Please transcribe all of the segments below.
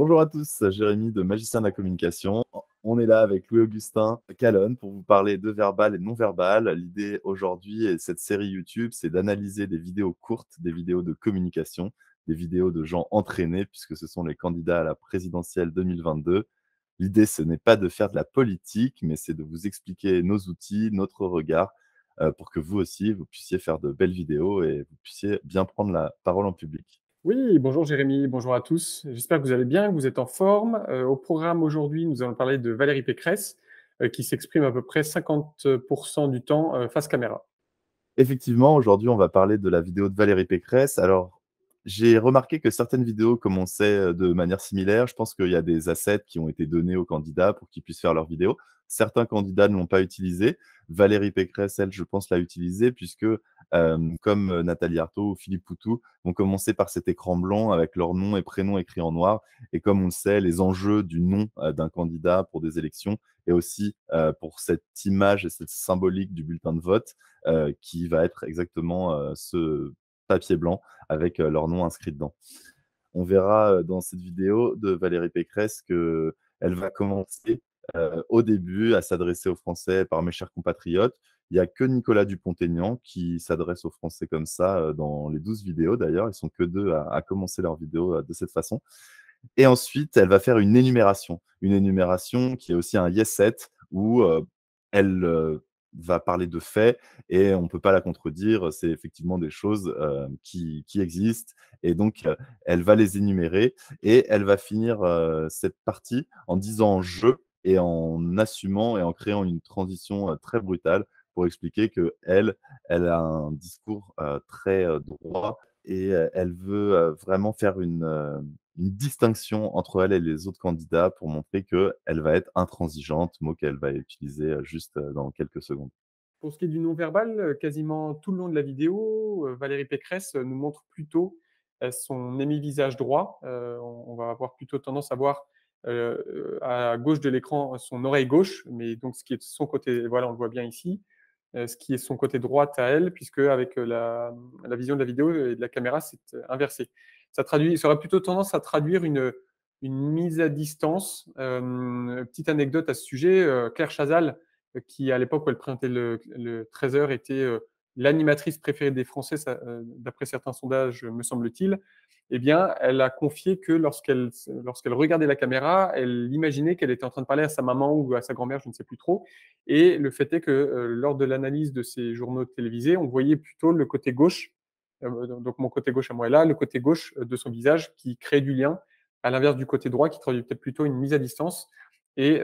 Bonjour à tous, Jérémy de Magicien de la Communication. On est là avec Louis-Augustin Calonne pour vous parler de verbal et non-verbal. L'idée aujourd'hui et cette série YouTube, c'est d'analyser des vidéos courtes, des vidéos de communication, des vidéos de gens entraînés, puisque ce sont les candidats à la présidentielle 2022. L'idée, ce n'est pas de faire de la politique, mais c'est de vous expliquer nos outils, notre regard, euh, pour que vous aussi, vous puissiez faire de belles vidéos et vous puissiez bien prendre la parole en public. Oui, bonjour Jérémy, bonjour à tous. J'espère que vous allez bien, que vous êtes en forme. Euh, au programme aujourd'hui, nous allons parler de Valérie Pécresse, euh, qui s'exprime à peu près 50% du temps euh, face caméra. Effectivement, aujourd'hui, on va parler de la vidéo de Valérie Pécresse. Alors, j'ai remarqué que certaines vidéos commençaient de manière similaire. Je pense qu'il y a des assets qui ont été donnés aux candidats pour qu'ils puissent faire leurs vidéos. Certains candidats ne l'ont pas utilisé. Valérie Pécresse, elle, je pense, l'a utilisé, puisque comme Nathalie Arthaud ou Philippe Poutou vont commencer par cet écran blanc avec leur nom et prénom écrit en noir. Et comme on le sait, les enjeux du nom d'un candidat pour des élections et aussi pour cette image et cette symbolique du bulletin de vote qui va être exactement ce papier blanc avec leur nom inscrit dedans. On verra dans cette vidéo de Valérie Pécresse que elle va commencer euh, au début à s'adresser aux Français par mes chers compatriotes. Il n'y a que Nicolas Dupont-Aignan qui s'adresse aux Français comme ça euh, dans les 12 vidéos d'ailleurs. Ils sont que deux à, commencer leur vidéo euh, de cette façon. Et ensuite, elle va faire une énumération. Une énumération qui est aussi un yes set où elle va parler de faits et on ne peut pas la contredire. C'est effectivement des choses qui, existent. Et donc, elle va les énumérer et elle va finir cette partie en disant je et en assumant et en créant une transition très brutale pour expliquer que elle, elle a un discours très droit et elle veut vraiment faire une, distinction entre elle et les autres candidats pour montrer qu'elle va être intransigeante, mot qu'elle va utiliser juste dans quelques secondes. Pour ce qui est du non-verbal, quasiment tout le long de la vidéo, Valérie Pécresse nous montre plutôt son émi visage droit. on va avoir plutôt tendance à voir euh, à gauche de l'écran son oreille gauche, mais donc ce qui est son côté, voilà, on le voit bien ici, euh, ce qui est son côté droit à elle, puisque avec euh, la, vision de la vidéo et de la caméra, c'est inversé. Ça, traduit, ça aurait plutôt tendance à traduire une, mise à distance. petite anecdote à ce sujet, Claire Chazal, qui à l'époque où elle présentait le, le 13h, était l'animatrice préférée des Français, d'après certains sondages, me semble-t-il eh bien, elle a confié que lorsqu'elle lorsqu'elle regardait la caméra, elle imaginait qu'elle était en train de parler à sa maman ou à sa grand-mère, je ne sais plus trop. Et le fait est que euh, lors de l'analyse de ces journaux télévisés, on voyait plutôt le côté gauche, euh, donc mon côté gauche à moi est là, le côté gauche euh, de son visage qui crée du lien, à l'inverse du côté droit qui traduit peut-être plutôt une mise à distance. Et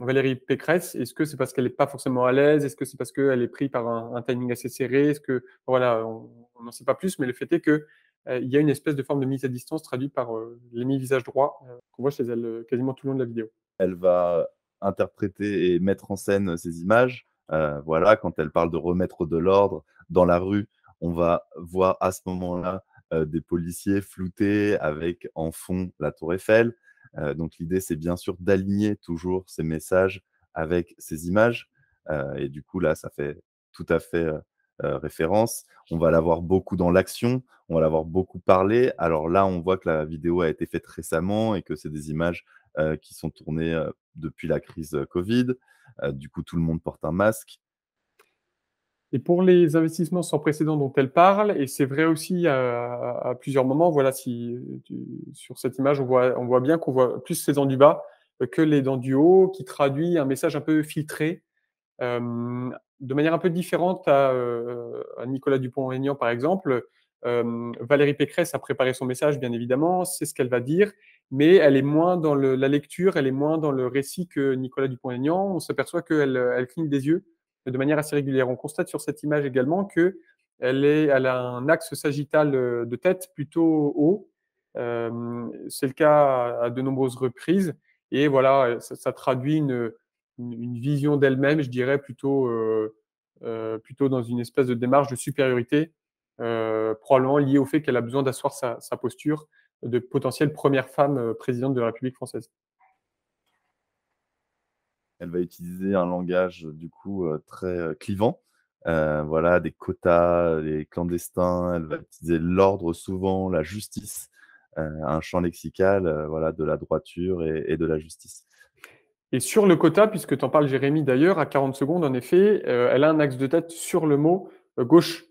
Valérie Pécresse, est-ce que c'est parce qu'elle n'est pas forcément à l'aise Est-ce que c'est parce qu'elle est prise par un, timing assez serré Est-ce que, voilà, on n'en sait pas plus, mais le fait est que euh, il y a une espèce de forme de mise à distance traduite par euh, visage droit euh, qu'on voit chez elle quasiment tout le long de la vidéo. Elle va interpréter et mettre en scène ces images. voilà, quand elle parle de remettre de l'ordre dans la rue, on va voir à ce moment-là des policiers floutés avec en fond la tour Eiffel. donc l'idée, c'est bien sûr d'aligner toujours ces messages avec ces images. et du coup, là, ça fait tout à fait euh, référence. On va l'avoir beaucoup dans l'action, on va l'avoir beaucoup parlé. Alors là, on voit que la vidéo a été faite récemment et que c'est des images euh, qui sont tournées euh, depuis la crise Covid. du coup, tout le monde porte un masque. Et pour les investissements sans précédent dont elle parle, et c'est vrai aussi à, plusieurs moments, voilà, si sur cette image, on voit, on voit bien qu'on voit plus ces dents du bas que les dents du haut, qui traduit un message un peu filtré, de manière un peu différente à, euh, Nicolas Dupont-Aignan, par exemple, Valérie Pécresse a préparé son message, bien évidemment, c'est ce qu'elle va dire, mais elle est moins dans la lecture, elle est moins dans le récit que Nicolas Dupont-Aignan. On s'aperçoit qu'elle elle cligne des yeux de manière assez régulière. On constate sur cette image également que elle, est, elle a un axe sagittal euh, de tête plutôt haut. c'est le cas à de nombreuses reprises. Et voilà, ça traduit une, une, vision d'elle-même, je dirais plutôt, euh, euh, plutôt dans une espèce de démarche de supériorité, euh, probablement liée au fait qu'elle a besoin d'asseoir sa, posture de potentielle première femme présidente de la République française. Elle va utiliser un langage du coup très clivant. voilà, des quotas, les clandestins. Elle va utiliser l'ordre souvent, la justice, un champ lexical, voilà, de la droiture et de la justice. Et sur le quota, puisque tu en parles, Jérémy, d'ailleurs, à 40 secondes, en effet, euh, elle a un axe de tête sur le mot euh, gauche,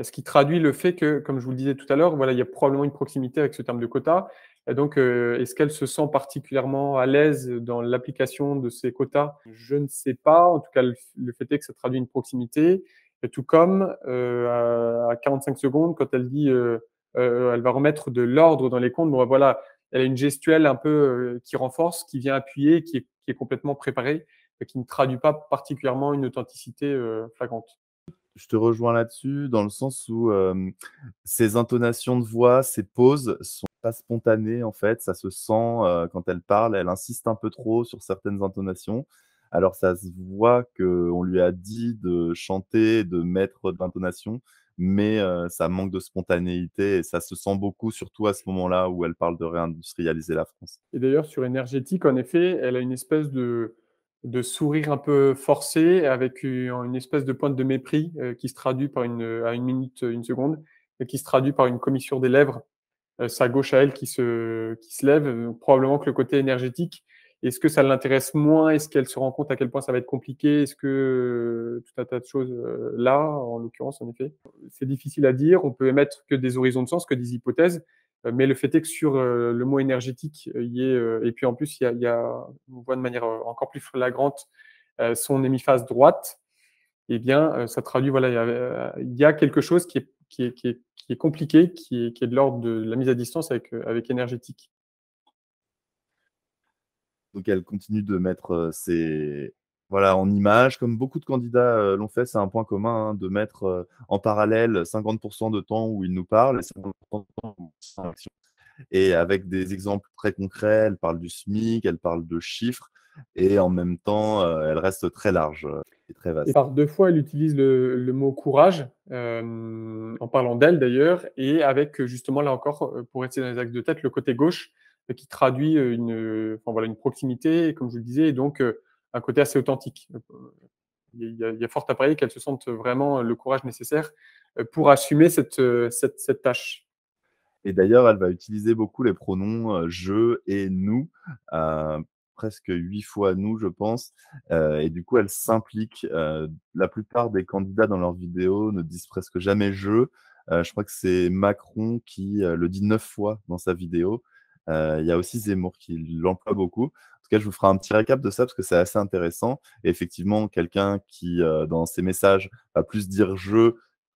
ce qui traduit le fait que, comme je vous le disais tout à l'heure, voilà, il y a probablement une proximité avec ce terme de quota. Et donc, euh, est-ce qu'elle se sent particulièrement à l'aise dans l'application de ces quotas Je ne sais pas. En tout cas, le, le, fait est que ça traduit une proximité. Et tout comme à 45 secondes, quand elle dit, elle va remettre de l'ordre dans les comptes. Bon, bah, voilà, elle a une gestuelle un peu qui renforce, qui vient appuyer, qui est qui est complètement préparé et qui ne traduit pas particulièrement une authenticité euh, flagrante je te rejoins là-dessus, dans le sens où ces intonations de voix, ces pauses sont pas spontanées en fait, ça se sent euh, quand elle parle, elle insiste un peu trop sur certaines intonations. Alors ça se voit qu'on lui a dit de chanter, de mettre de l'intonation, mais ça manque de spontanéité et ça se sent beaucoup, surtout à ce moment-là où elle parle de réindustrialiser la France. Et d'ailleurs, sur énergétique, en effet, elle a une espèce de, sourire un peu forcé avec une, espèce de pointe de mépris qui se traduit par une, à une minute, une seconde, et qui se traduit par une commission des lèvres, sa gauche à elle qui se, lève. probablement que le côté énergétique est-ce que ça l'intéresse moins Est-ce qu'elle se rend compte à quel point ça va être compliqué Est-ce que euh, tout un tas de choses euh, là, en l'occurrence, en effet, c'est difficile à dire. On peut émettre que des horizons de sens, que des hypothèses. Euh, mais le fait est que sur le mot énergétique, y est, et puis en plus, il y, a, on voit de manière encore plus flagrante son hémiphase droite, eh bien, ça traduit, voilà, il y a quelque chose qui est, compliqué, qui est, de l'ordre de la mise à distance avec énergétique. Donc elle continue de mettre ses, voilà, en image, comme beaucoup de candidats l'ont fait, c'est un point commun hein, de mettre en parallèle 50% de temps où il nous parle et 50% de temps où en Et avec des exemples très concrets, elle parle du SMIC, elle parle de chiffres, et en même temps, elle reste très large et très vaste. Et par deux fois, elle utilise le, mot courage, en parlant d'elle d'ailleurs, et avec justement, là encore, pour rester dans les axes de tête, le côté gauche, qui traduit euh, une, euh, voilà, une proximité, comme je le disais, et donc euh, un côté assez authentique. Il y, a, fort à parier qu'elles se sentent vraiment le courage nécessaire pour assumer cette, cette, tâche. Et d'ailleurs, elle va utiliser beaucoup les pronoms je et nous, presque huit fois nous, je pense. et du coup, elle s'implique. la plupart des candidats dans leurs vidéos ne disent presque jamais je. je crois que c'est Macron qui le dit neuf fois dans sa vidéo. Euh, il y a aussi Zemmour qui l'emploie beaucoup. En tout cas, je vous ferai un petit récap de ça parce que c'est assez intéressant. effectivement, quelqu'un qui, euh, dans ses messages, va plus dire je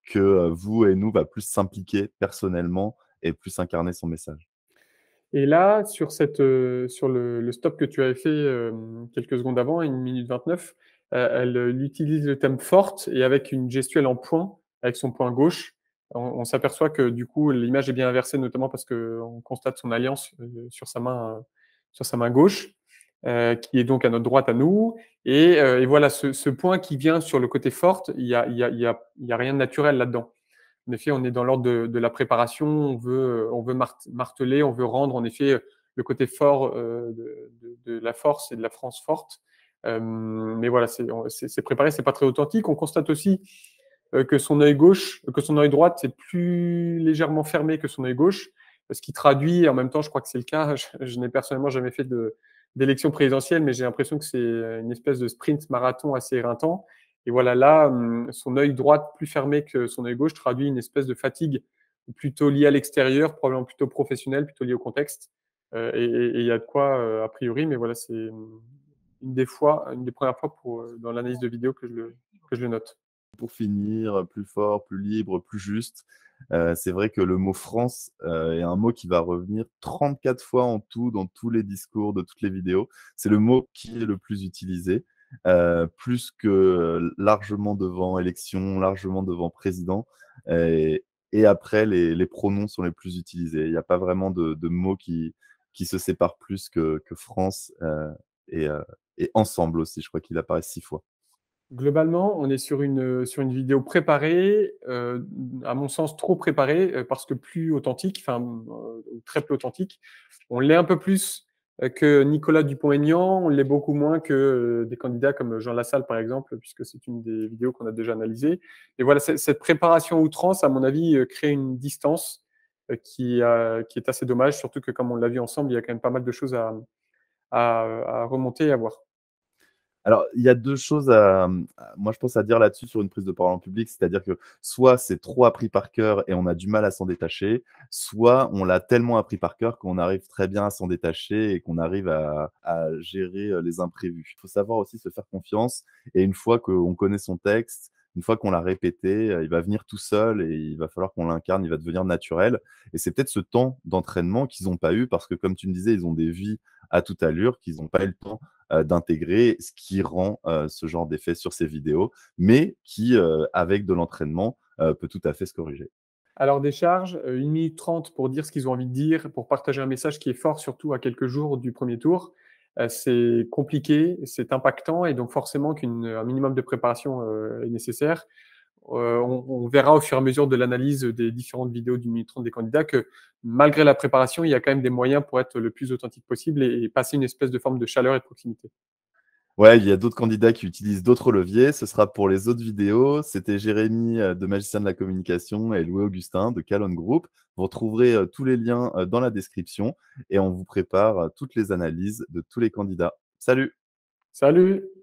que euh, vous et nous, va plus s'impliquer personnellement et plus incarner son message. Et là, sur, cette, sur le, stop que tu avais fait quelques secondes avant, à 1 minute 29, elle, utilise le thème forte et avec une gestuelle en point, avec son point gauche, on, s'aperçoit que du coup l'image est bien inversée, notamment parce qu'on constate son alliance euh, sur sa main, sur sa main gauche, euh, qui est donc à notre droite à nous. Et, euh, voilà, ce, point qui vient sur le côté forte, il n'y a, y a, rien de naturel là-dedans. En effet, on est dans l'ordre de, la préparation, on veut, marteler, on veut rendre en effet le côté fort de, la force et de la France forte. mais voilà, c'est préparé, c'est pas très authentique. On constate aussi euh, que son œil gauche, que son œil droite est plus légèrement fermé que son œil gauche, ce qui traduit, en même temps, je crois que c'est le cas. Je, n'ai personnellement jamais fait d'élection présidentielle, mais j'ai l'impression que c'est une espèce de sprint marathon assez éreintant. Et voilà, là, hum, son œil droit plus fermé que son œil gauche traduit une espèce de fatigue plutôt liée à l'extérieur, probablement plutôt professionnelle, plutôt liée au contexte. Euh, et il y a de quoi, euh, a priori, mais voilà, c'est une des fois, une des premières fois pour, dans l'analyse de vidéo que je que je le note pour finir, euh, plus fort, plus libre, plus juste. Euh, c'est vrai que le mot France euh, est un mot qui va revenir 34 fois en tout dans tous les discours de toutes les vidéos. C'est le mot qui est le plus utilisé, plus que largement devant élection, largement devant président. Et, après, les, pronoms sont les plus utilisés. Il n'y a pas vraiment de, mots qui, qui, se séparent plus que, France et ensemble aussi. Je crois qu'il apparaît six fois. Globalement, on est sur une, euh, sur une vidéo préparée, euh, à mon sens trop préparée, euh, parce que plus authentique, enfin très peu authentique. On l'est un peu plus que Nicolas Dupont-Aignan, on l'est beaucoup moins que des candidats comme Jean Lassalle, par exemple, puisque c'est une des vidéos qu'on a déjà analysées. Et voilà, cette préparation outrance, à mon avis, crée une distance qui, qui est assez dommage, surtout que comme on l'a vu ensemble, il y a quand même pas mal de choses à, à, à remonter et à voir. Alors, il y a deux choses à, moi, je pense à dire là-dessus sur une prise de parole en public, c'est-à-dire que soit c'est trop appris par cœur et on a du mal à s'en détacher, soit on l'a tellement appris par cœur qu'on arrive très bien à s'en détacher et qu'on arrive à, à gérer euh, les imprévus. Il faut savoir aussi se faire confiance et une fois qu'on connaît son texte, une fois qu'on l'a répété, euh, il va venir tout seul et il va falloir qu'on l'incarne, il va devenir naturel. Et c'est peut-être ce temps d'entraînement qu'ils n'ont pas eu parce que, comme tu me disais, ils ont des vies à toute allure, qu'ils n'ont pas eu le temps euh, d'intégrer, ce qui rend euh, ce genre d'effet sur ces vidéos, mais qui, avec de l'entraînement, peut tout à fait se corriger. Alors des charges, 1 minute 30 pour dire ce qu'ils ont envie de dire, pour partager un message qui est fort, surtout à quelques jours du premier tour c'est compliqué, c'est impactant et donc forcément qu'un minimum de préparation euh, est nécessaire. Euh, on, verra au fur et à mesure de l'analyse des différentes vidéos du minute des candidats que malgré la préparation, il y a quand même des moyens pour être le plus authentique possible et passer une espèce de forme de chaleur et de proximité. Ouais, il y a d'autres candidats qui utilisent d'autres leviers. Ce sera pour les autres vidéos. C'était Jérémy euh, de Magicien de la Communication et Louis Augustin de Calon Group. Vous retrouverez euh, tous les liens euh, dans la description et on vous prépare toutes les analyses de tous les candidats. Salut Salut